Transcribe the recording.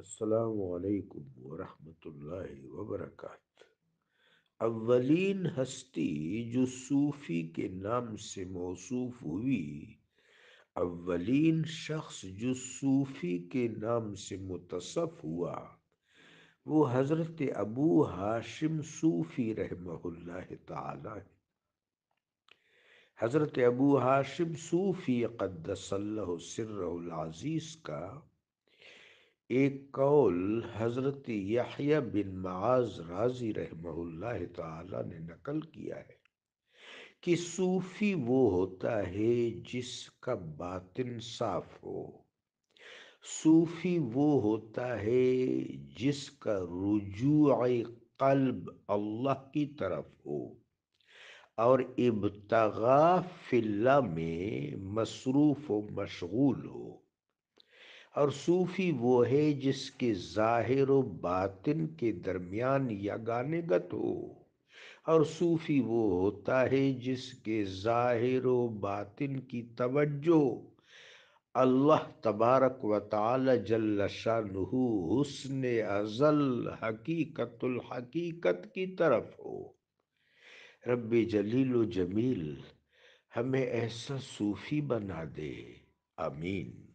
السلام علیکم ورحمۃ اللہ وبرکاتہ اولین ہستی جو صوفی کے نام سے موصوف ہوئی اولین شخص جو صوفی کے نام سے متصف ہوا وہ حضرت ابو ہاشم صوفی رحم اللہ تعالی ہے حضرت ابو ہاشم صوفی قدس اللہ سر العزیز کا ایک قول حضرت یحییٰ بن معاذ راضی رحمہ اللہ تعالی نے نقل کیا ہے کہ صوفی وہ ہوتا ہے جس کا باطن صاف ہو صوفی وہ ہوتا ہے جس کا رجوع قلب اللہ کی طرف ہو اور ابتغاف اللہ میں مصروف و مشغول ہو اور صوفی وہ ہے جس کے ظاہر و باطن کے درمیان یگانگت ہو اور صوفی وہ ہوتا ہے جس کے ظاہر و باطن کی توجہ اللہ تبارک و تعالی جل شانہ حسن ازل حقیقت الحقیقت کی طرف ہو رب جلیل و جمیل ہمیں ایسا صوفی بنا دے امین